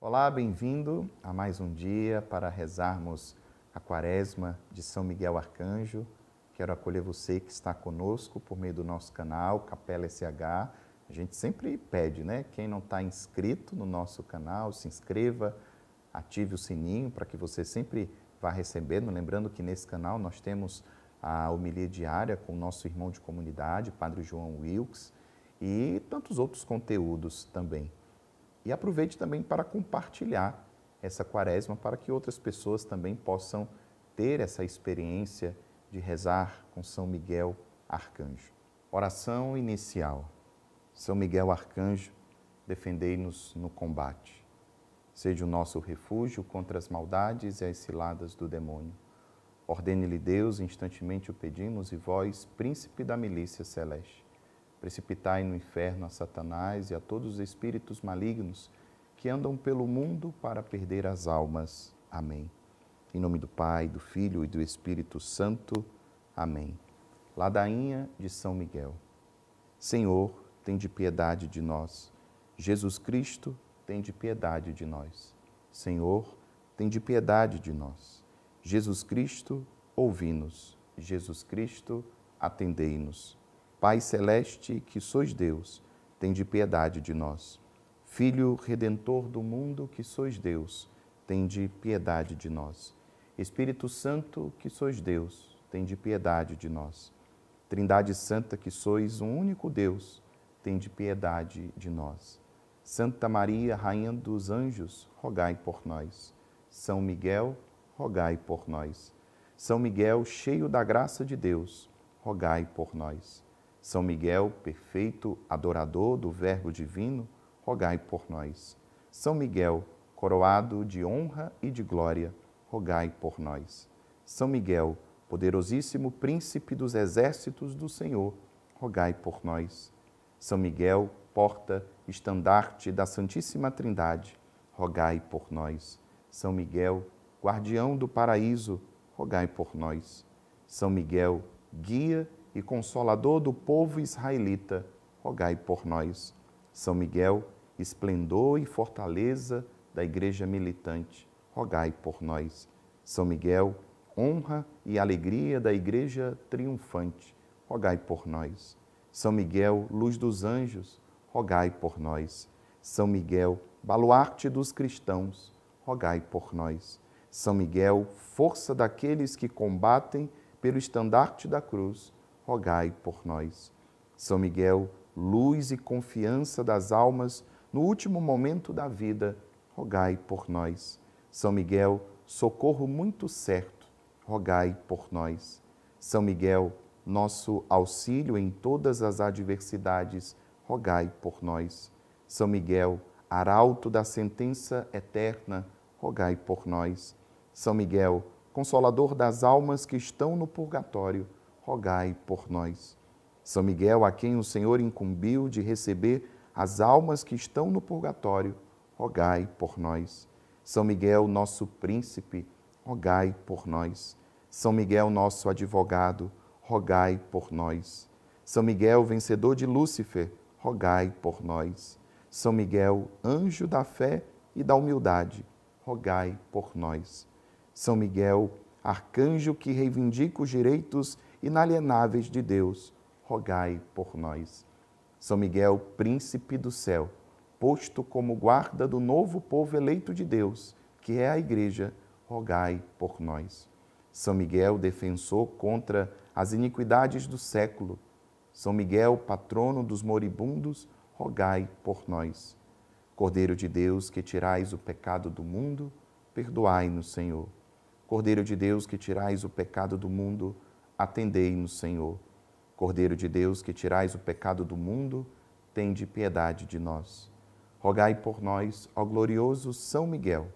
Olá, bem-vindo a mais um dia para rezarmos a Quaresma de São Miguel Arcanjo. Quero acolher você que está conosco por meio do nosso canal Capela SH. A gente sempre pede, né? Quem não está inscrito no nosso canal, se inscreva, ative o sininho para que você sempre vá recebendo. Lembrando que nesse canal nós temos a homilia diária com o nosso irmão de comunidade, Padre João Wilkes, e tantos outros conteúdos também. E aproveite também para compartilhar essa quaresma para que outras pessoas também possam ter essa experiência de rezar com São Miguel Arcanjo. Oração inicial. São Miguel Arcanjo, defendei-nos no combate. Seja o nosso refúgio contra as maldades e as ciladas do demônio. Ordene-lhe Deus, instantemente o pedimos, e vós, príncipe da milícia celeste Precipitai no inferno a Satanás e a todos os espíritos malignos que andam pelo mundo para perder as almas. Amém. Em nome do Pai, do Filho e do Espírito Santo. Amém. Ladainha de São Miguel. Senhor, tem de piedade de nós. Jesus Cristo, tem de piedade de nós. Senhor, tem de piedade de nós. Jesus Cristo, ouvi-nos. Jesus Cristo, atendei-nos. Pai celeste, que sois Deus, tende piedade de nós. Filho redentor do mundo, que sois Deus, tende piedade de nós. Espírito Santo, que sois Deus, tende piedade de nós. Trindade Santa, que sois um único Deus, tende piedade de nós. Santa Maria, Rainha dos Anjos, rogai por nós. São Miguel, rogai por nós. São Miguel, cheio da graça de Deus, rogai por nós. São Miguel, perfeito adorador do Verbo Divino, rogai por nós. São Miguel, coroado de honra e de glória, rogai por nós. São Miguel, poderosíssimo príncipe dos exércitos do Senhor, rogai por nós. São Miguel, porta, estandarte da Santíssima Trindade, rogai por nós. São Miguel, guardião do paraíso, rogai por nós. São Miguel, guia e consolador do povo israelita, rogai por nós. São Miguel, esplendor e fortaleza da Igreja militante, rogai por nós. São Miguel, honra e alegria da Igreja triunfante, rogai por nós. São Miguel, luz dos anjos, rogai por nós. São Miguel, baluarte dos cristãos, rogai por nós. São Miguel, força daqueles que combatem pelo estandarte da cruz, rogai por nós. São Miguel, luz e confiança das almas no último momento da vida, rogai por nós. São Miguel, socorro muito certo, rogai por nós. São Miguel, nosso auxílio em todas as adversidades, rogai por nós. São Miguel, arauto da sentença eterna, rogai por nós. São Miguel, consolador das almas que estão no purgatório, rogai por nós. São Miguel, a quem o Senhor incumbiu de receber as almas que estão no purgatório, rogai por nós. São Miguel, nosso príncipe, rogai por nós. São Miguel, nosso advogado, rogai por nós. São Miguel, vencedor de Lúcifer, rogai por nós. São Miguel, anjo da fé e da humildade, rogai por nós. São Miguel, arcanjo que reivindica os direitos inalienáveis de Deus, rogai por nós. São Miguel, príncipe do céu, posto como guarda do novo povo eleito de Deus, que é a Igreja, rogai por nós. São Miguel, defensor contra as iniquidades do século, São Miguel, patrono dos moribundos, rogai por nós. Cordeiro de Deus, que tirais o pecado do mundo, perdoai-nos, Senhor. Cordeiro de Deus, que tirais o pecado do mundo, perdoai Atendei-nos, Senhor. Cordeiro de Deus, que tirais o pecado do mundo, tende piedade de nós. Rogai por nós, ó glorioso São Miguel,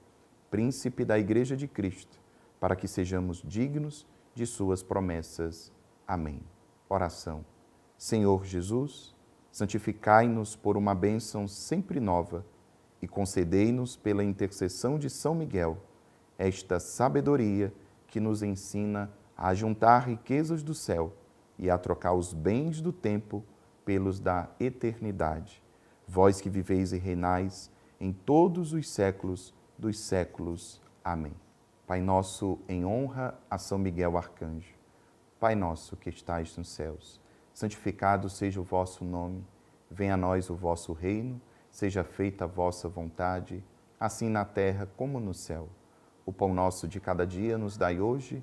príncipe da Igreja de Cristo, para que sejamos dignos de suas promessas. Amém. Oração. Senhor Jesus, santificai-nos por uma bênção sempre nova e concedei-nos, pela intercessão de São Miguel, esta sabedoria que nos ensina a a juntar riquezas do céu e a trocar os bens do tempo pelos da eternidade. Vós que viveis e reinais em todos os séculos dos séculos. Amém. Pai nosso, em honra a São Miguel Arcanjo. Pai nosso que estais nos céus, santificado seja o vosso nome. Venha a nós o vosso reino, seja feita a vossa vontade, assim na terra como no céu. O pão nosso de cada dia nos dai hoje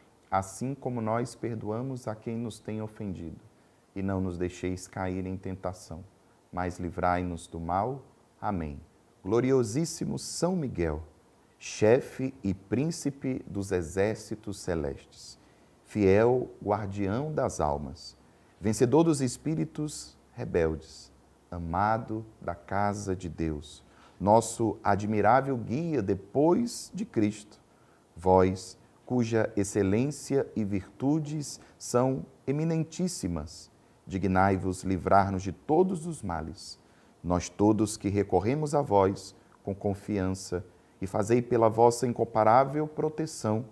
assim como nós perdoamos a quem nos tem ofendido. E não nos deixeis cair em tentação, mas livrai-nos do mal. Amém. Gloriosíssimo São Miguel, chefe e príncipe dos exércitos celestes, fiel guardião das almas, vencedor dos espíritos rebeldes, amado da casa de Deus, nosso admirável guia depois de Cristo, vós, cuja excelência e virtudes são eminentíssimas. Dignai-vos livrar-nos de todos os males. Nós todos que recorremos a vós com confiança e fazei pela vossa incomparável proteção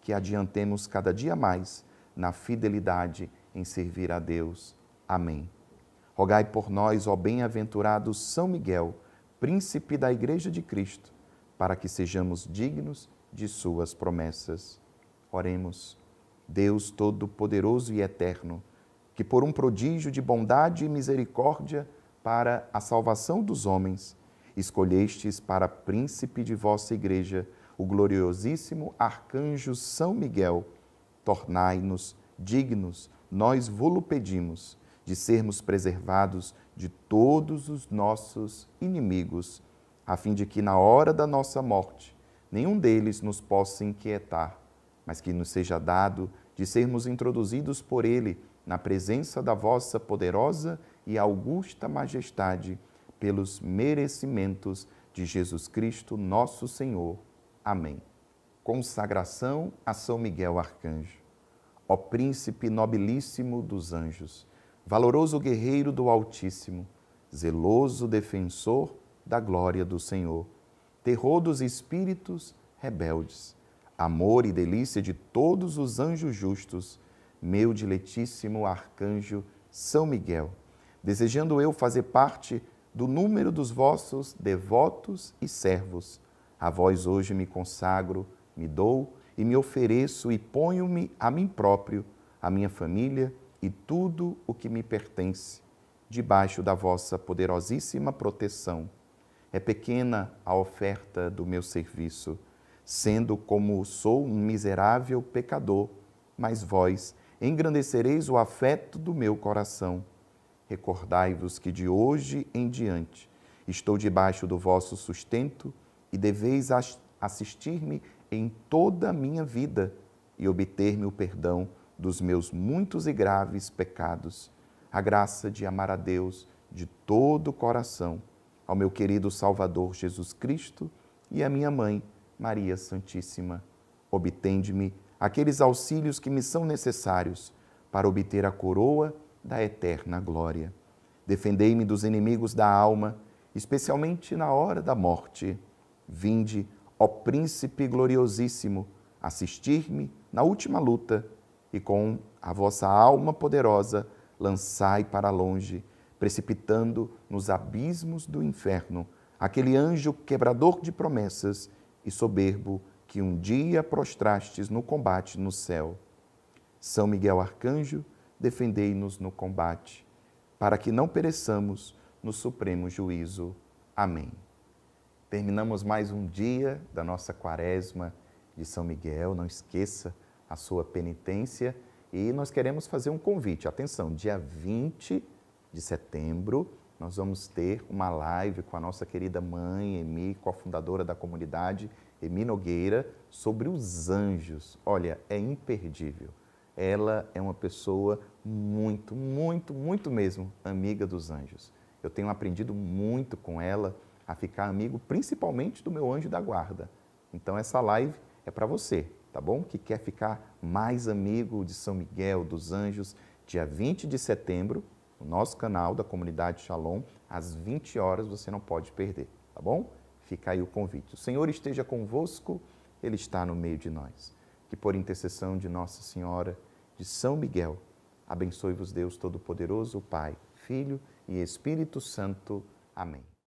que adiantemos cada dia mais na fidelidade em servir a Deus. Amém. Rogai por nós, ó bem-aventurado São Miguel, príncipe da Igreja de Cristo, para que sejamos dignos de suas promessas. Oremos. Deus Todo-Poderoso e Eterno, que por um prodígio de bondade e misericórdia para a salvação dos homens, escolhestes para príncipe de vossa igreja o gloriosíssimo arcanjo São Miguel, tornai-nos dignos, nós vô-lo pedimos, de sermos preservados de todos os nossos inimigos, a fim de que na hora da nossa morte nenhum deles nos possa inquietar mas que nos seja dado de sermos introduzidos por Ele na presença da vossa poderosa e augusta majestade, pelos merecimentos de Jesus Cristo, nosso Senhor. Amém. Consagração a São Miguel Arcanjo. Ó príncipe nobilíssimo dos anjos, valoroso guerreiro do Altíssimo, zeloso defensor da glória do Senhor, terror dos espíritos rebeldes, amor e delícia de todos os anjos justos, meu diletíssimo arcanjo São Miguel, desejando eu fazer parte do número dos vossos devotos e servos, a vós hoje me consagro, me dou e me ofereço e ponho-me a mim próprio, a minha família e tudo o que me pertence, debaixo da vossa poderosíssima proteção. É pequena a oferta do meu serviço sendo como sou um miserável pecador, mas vós engrandecereis o afeto do meu coração. Recordai-vos que de hoje em diante estou debaixo do vosso sustento e deveis assistir-me em toda a minha vida e obter-me o perdão dos meus muitos e graves pecados, a graça de amar a Deus de todo o coração, ao meu querido Salvador Jesus Cristo e à minha mãe Maria Santíssima, obtende-me aqueles auxílios que me são necessários para obter a coroa da eterna glória. Defendei-me dos inimigos da alma, especialmente na hora da morte. Vinde, ó Príncipe gloriosíssimo, assistir-me na última luta e com a vossa alma poderosa lançai para longe, precipitando nos abismos do inferno aquele anjo quebrador de promessas e soberbo que um dia prostrastes no combate no céu. São Miguel Arcanjo, defendei-nos no combate, para que não pereçamos no supremo juízo. Amém. Terminamos mais um dia da nossa quaresma de São Miguel. Não esqueça a sua penitência e nós queremos fazer um convite. Atenção, dia 20 de setembro nós vamos ter uma live com a nossa querida mãe, Emi, cofundadora da comunidade, Emi Nogueira, sobre os anjos. Olha, é imperdível. Ela é uma pessoa muito, muito, muito mesmo amiga dos anjos. Eu tenho aprendido muito com ela a ficar amigo, principalmente do meu anjo da guarda. Então, essa live é para você, tá bom? Que quer ficar mais amigo de São Miguel, dos anjos, dia 20 de setembro, o nosso canal da comunidade Shalom, às 20 horas você não pode perder, tá bom? Fica aí o convite. O Senhor esteja convosco, Ele está no meio de nós. Que por intercessão de Nossa Senhora de São Miguel, abençoe-vos Deus Todo-Poderoso, Pai, Filho e Espírito Santo. Amém.